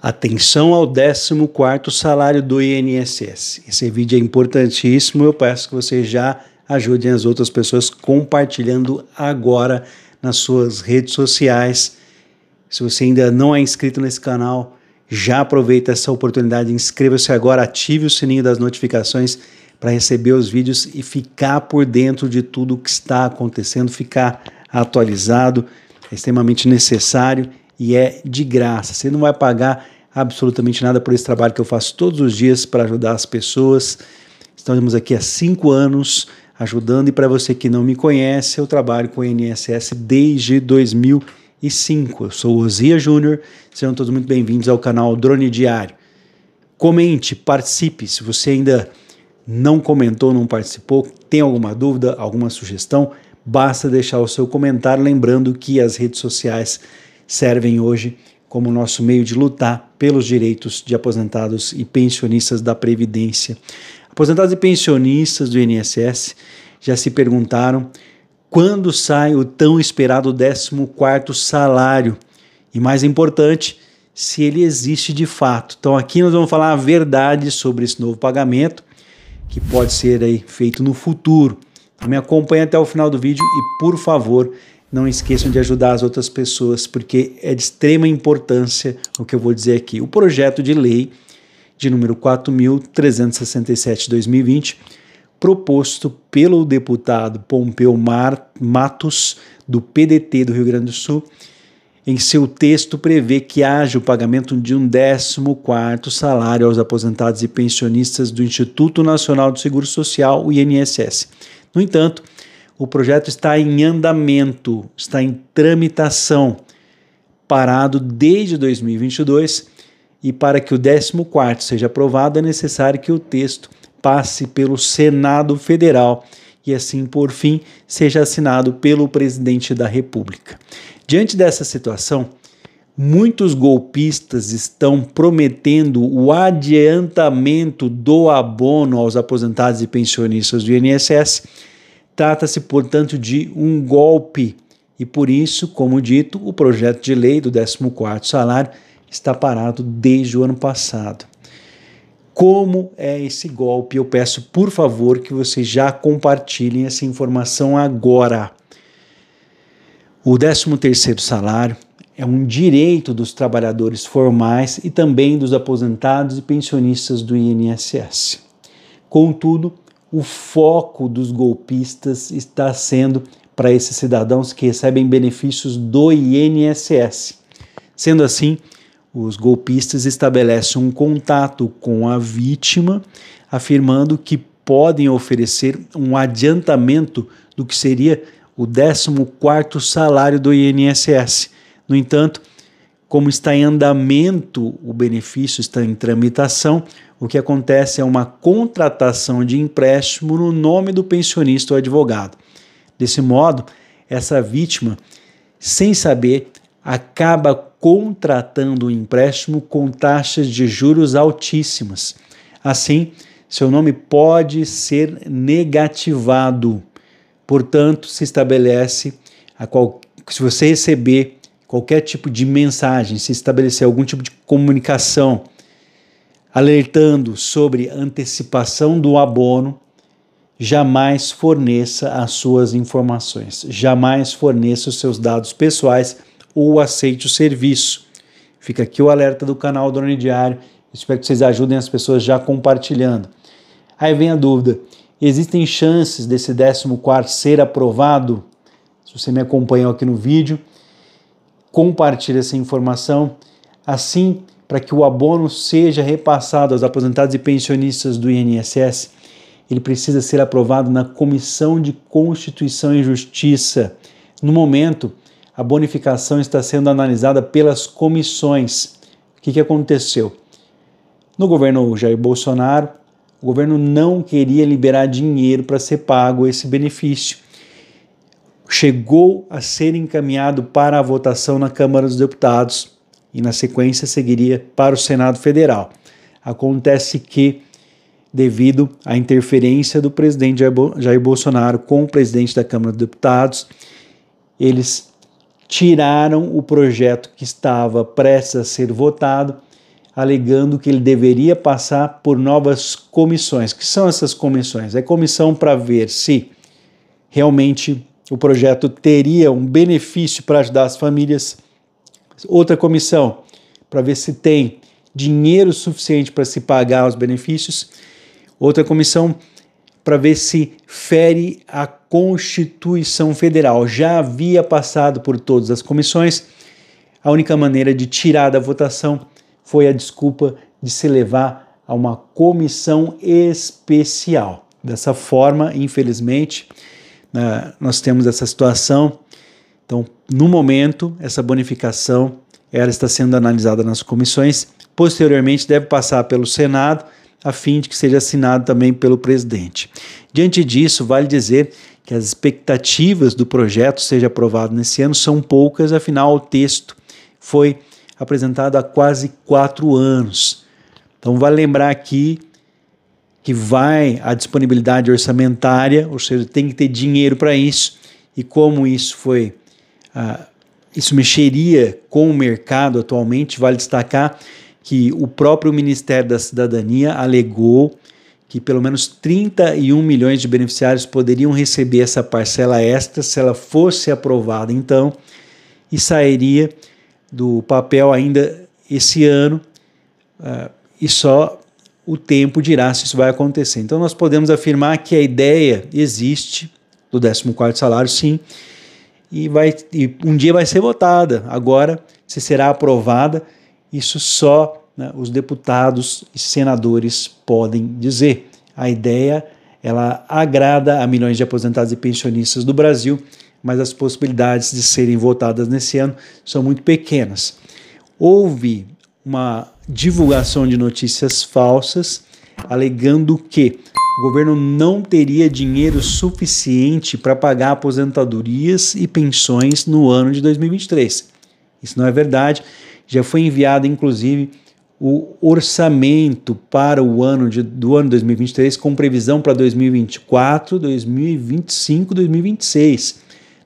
Atenção ao 14º salário do INSS. Esse vídeo é importantíssimo, eu peço que vocês já ajudem as outras pessoas compartilhando agora nas suas redes sociais. Se você ainda não é inscrito nesse canal, já aproveita essa oportunidade, inscreva-se agora, ative o sininho das notificações para receber os vídeos e ficar por dentro de tudo o que está acontecendo, ficar atualizado, é extremamente necessário e é de graça. Você não vai pagar absolutamente nada por esse trabalho que eu faço todos os dias para ajudar as pessoas. Estamos aqui há cinco anos ajudando, e para você que não me conhece, eu trabalho com o INSS desde 2005. Eu sou Ozia Júnior, sejam todos muito bem-vindos ao canal Drone Diário. Comente, participe, se você ainda não comentou, não participou, tem alguma dúvida, alguma sugestão, basta deixar o seu comentário, lembrando que as redes sociais servem hoje como nosso meio de lutar pelos direitos de aposentados e pensionistas da Previdência. Aposentados e pensionistas do INSS já se perguntaram quando sai o tão esperado 14º salário e mais importante, se ele existe de fato. Então aqui nós vamos falar a verdade sobre esse novo pagamento que pode ser aí feito no futuro. Então, me acompanhe até o final do vídeo e por favor, não esqueçam de ajudar as outras pessoas, porque é de extrema importância o que eu vou dizer aqui. O projeto de lei de número 4.367-2020, proposto pelo deputado Pompeu Mar Matos, do PDT do Rio Grande do Sul, em seu texto prevê que haja o pagamento de um 14º salário aos aposentados e pensionistas do Instituto Nacional do Seguro Social, o INSS. No entanto, o projeto está em andamento, está em tramitação, parado desde 2022 e para que o 14 seja aprovado é necessário que o texto passe pelo Senado Federal e assim, por fim, seja assinado pelo presidente da República. Diante dessa situação, muitos golpistas estão prometendo o adiantamento do abono aos aposentados e pensionistas do INSS Trata-se, portanto, de um golpe e, por isso, como dito, o projeto de lei do 14º salário está parado desde o ano passado. Como é esse golpe? Eu peço, por favor, que vocês já compartilhem essa informação agora. O 13º salário é um direito dos trabalhadores formais e também dos aposentados e pensionistas do INSS. Contudo, o foco dos golpistas está sendo para esses cidadãos que recebem benefícios do INSS. Sendo assim, os golpistas estabelecem um contato com a vítima, afirmando que podem oferecer um adiantamento do que seria o 14º salário do INSS. No entanto, como está em andamento o benefício, está em tramitação, o que acontece é uma contratação de empréstimo no nome do pensionista ou advogado. Desse modo, essa vítima, sem saber, acaba contratando o um empréstimo com taxas de juros altíssimas. Assim, seu nome pode ser negativado. Portanto, se estabelece qual, se você receber qualquer tipo de mensagem, se estabelecer algum tipo de comunicação alertando sobre antecipação do abono, jamais forneça as suas informações, jamais forneça os seus dados pessoais ou aceite o serviço. Fica aqui o alerta do canal Drone Diário. Espero que vocês ajudem as pessoas já compartilhando. Aí vem a dúvida: existem chances desse 14 ser aprovado? Se você me acompanhou aqui no vídeo, compartilhe essa informação. Assim, para que o abono seja repassado aos aposentados e pensionistas do INSS, ele precisa ser aprovado na Comissão de Constituição e Justiça. No momento, a bonificação está sendo analisada pelas comissões. O que, que aconteceu? No governo Jair Bolsonaro, o governo não queria liberar dinheiro para ser pago esse benefício. Chegou a ser encaminhado para a votação na Câmara dos Deputados e, na sequência, seguiria para o Senado Federal. Acontece que, devido à interferência do presidente Jair Bolsonaro com o presidente da Câmara dos Deputados, eles tiraram o projeto que estava prestes a ser votado, alegando que ele deveria passar por novas comissões. Que são essas comissões? É comissão para ver se realmente o projeto teria um benefício para ajudar as famílias outra comissão para ver se tem dinheiro suficiente para se pagar os benefícios, outra comissão para ver se fere a Constituição Federal. Já havia passado por todas as comissões. A única maneira de tirar da votação foi a desculpa de se levar a uma comissão especial. Dessa forma, infelizmente, né, nós temos essa situação então, no momento, essa bonificação ela está sendo analisada nas comissões, posteriormente deve passar pelo Senado a fim de que seja assinado também pelo presidente. Diante disso, vale dizer que as expectativas do projeto seja aprovado nesse ano são poucas, afinal o texto foi apresentado há quase quatro anos. Então vale lembrar aqui que vai a disponibilidade orçamentária, ou seja, tem que ter dinheiro para isso, e como isso foi ah, isso mexeria com o mercado atualmente. Vale destacar que o próprio Ministério da Cidadania alegou que pelo menos 31 milhões de beneficiários poderiam receber essa parcela extra se ela fosse aprovada, então, e sairia do papel ainda esse ano, uh, e só o tempo dirá se isso vai acontecer. Então, nós podemos afirmar que a ideia existe do 14 salário, sim, e, vai, e um dia vai ser votada. Agora, se será aprovada, isso só né, os deputados e senadores podem dizer. A ideia ela agrada a milhões de aposentados e pensionistas do Brasil, mas as possibilidades de serem votadas nesse ano são muito pequenas. Houve uma divulgação de notícias falsas alegando que o governo não teria dinheiro suficiente para pagar aposentadorias e pensões no ano de 2023. Isso não é verdade. Já foi enviado, inclusive, o orçamento para o ano de, do ano 2023 com previsão para 2024, 2025, 2026.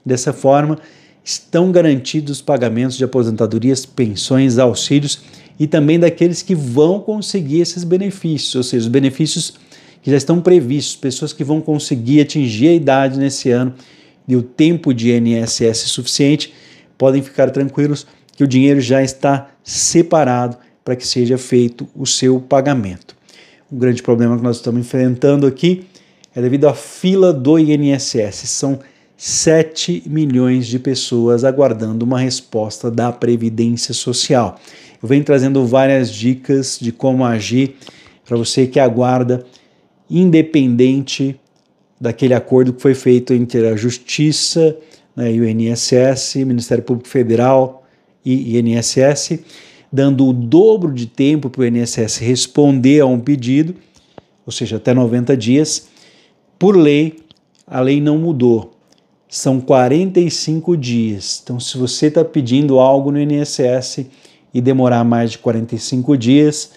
Dessa forma, estão garantidos os pagamentos de aposentadorias, pensões, auxílios e também daqueles que vão conseguir esses benefícios, ou seja, os benefícios que já estão previstos, pessoas que vão conseguir atingir a idade nesse ano e o tempo de INSS suficiente, podem ficar tranquilos que o dinheiro já está separado para que seja feito o seu pagamento. Um grande problema que nós estamos enfrentando aqui é devido à fila do INSS. São 7 milhões de pessoas aguardando uma resposta da Previdência Social. Eu venho trazendo várias dicas de como agir para você que aguarda independente daquele acordo que foi feito entre a Justiça né, e o INSS, Ministério Público Federal e INSS, dando o dobro de tempo para o INSS responder a um pedido, ou seja, até 90 dias. Por lei, a lei não mudou. São 45 dias. Então, se você está pedindo algo no INSS e demorar mais de 45 dias,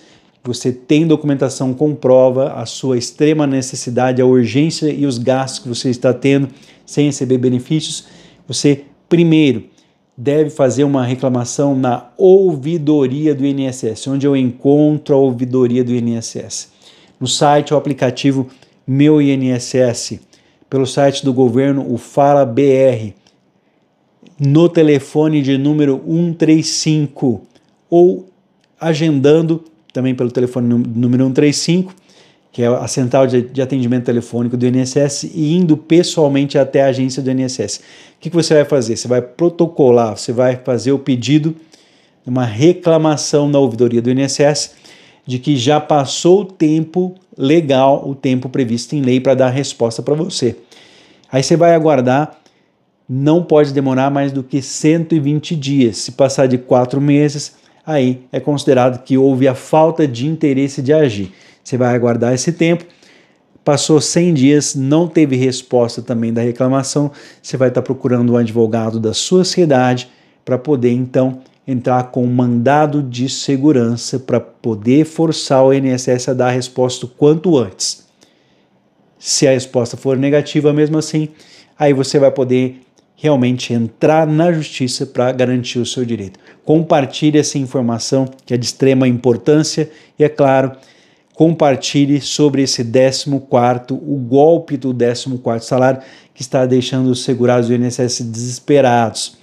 você tem documentação comprova a sua extrema necessidade, a urgência e os gastos que você está tendo sem receber benefícios. Você, primeiro, deve fazer uma reclamação na ouvidoria do INSS, onde eu encontro a ouvidoria do INSS. No site ou aplicativo Meu INSS, pelo site do governo, o Fala BR, no telefone de número 135 ou agendando também pelo telefone número 135, que é a central de, atendimento telefônico do INSS, e indo pessoalmente até a agência do INSS. O que, você vai fazer? Você vai protocolar, você vai fazer o pedido de uma reclamação na ouvidoria do INSS de que já passou o tempo legal, o tempo previsto em lei para dar a resposta para você. Aí você vai aguardar, não pode demorar mais do que 120 dias. Se passar de quatro meses, aí é considerado que houve a falta de interesse de agir. Você vai aguardar esse tempo. Passou 100 dias, não teve resposta também da reclamação. Você vai estar procurando um advogado da sua cidade para poder então entrar com um mandado de segurança para poder forçar o INSS a dar a resposta o quanto antes. Se a resposta for negativa, mesmo assim, aí você vai poder realmente entrar na justiça para garantir o seu direito. Compartilhe essa informação que é de extrema importância e, é claro, compartilhe sobre esse 14º, o golpe do 14º salário que está deixando os segurados do INSS desesperados.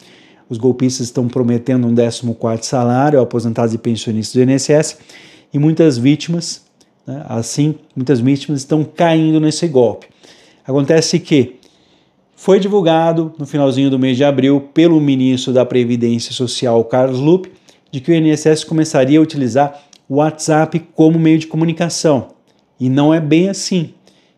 Os golpistas estão prometendo um 14º salário aposentados e pensionistas do INSS e muitas vítimas, né, assim, muitas vítimas estão caindo nesse golpe. Acontece que foi divulgado no finalzinho do mês de abril pelo ministro da Previdência Social, Carlos Lupe, de que o INSS começaria a utilizar o WhatsApp como meio de comunicação. E não é bem assim.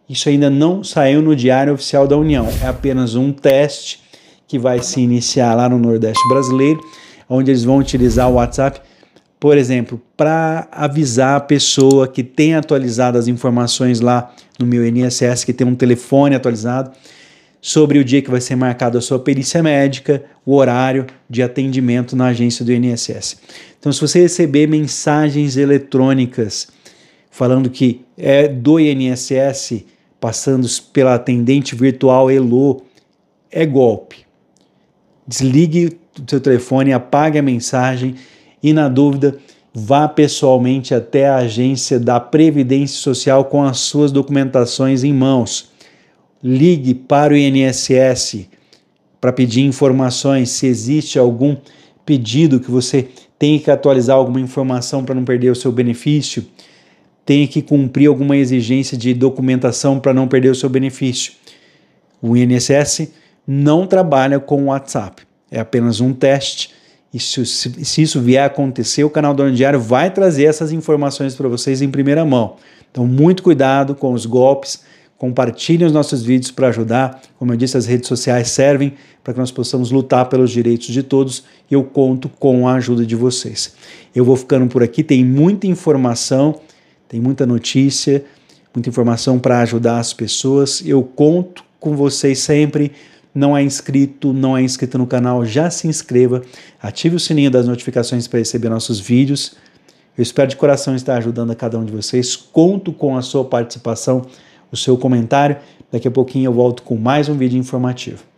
Isso ainda não saiu no Diário Oficial da União. É apenas um teste que vai se iniciar lá no Nordeste brasileiro, onde eles vão utilizar o WhatsApp, por exemplo, para avisar a pessoa que tem atualizado as informações lá no meu INSS, que tem um telefone atualizado sobre o dia que vai ser marcado a sua perícia médica, o horário de atendimento na agência do INSS. Então, se você receber mensagens eletrônicas falando que é do INSS, passando pela atendente virtual Elo, é golpe. Desligue o seu telefone, apague a mensagem e, na dúvida, vá pessoalmente até a agência da Previdência Social com as suas documentações em mãos ligue para o INSS para pedir informações, se existe algum pedido que você tem que atualizar alguma informação para não perder o seu benefício, tem que cumprir alguma exigência de documentação para não perder o seu benefício. O INSS não trabalha com o WhatsApp, é apenas um teste. E se, se isso vier a acontecer, o canal do Ano Diário vai trazer essas informações para vocês em primeira mão. Então, muito cuidado com os golpes compartilhem os nossos vídeos para ajudar. Como eu disse, as redes sociais servem para que nós possamos lutar pelos direitos de todos e eu conto com a ajuda de vocês. Eu vou ficando por aqui, tem muita informação, tem muita notícia, muita informação para ajudar as pessoas. Eu conto com vocês sempre. Não é inscrito, não é inscrito no canal, já se inscreva, ative o sininho das notificações para receber nossos vídeos. Eu espero de coração estar ajudando a cada um de vocês. Conto com a sua participação o seu comentário. Daqui a pouquinho eu volto com mais um vídeo informativo.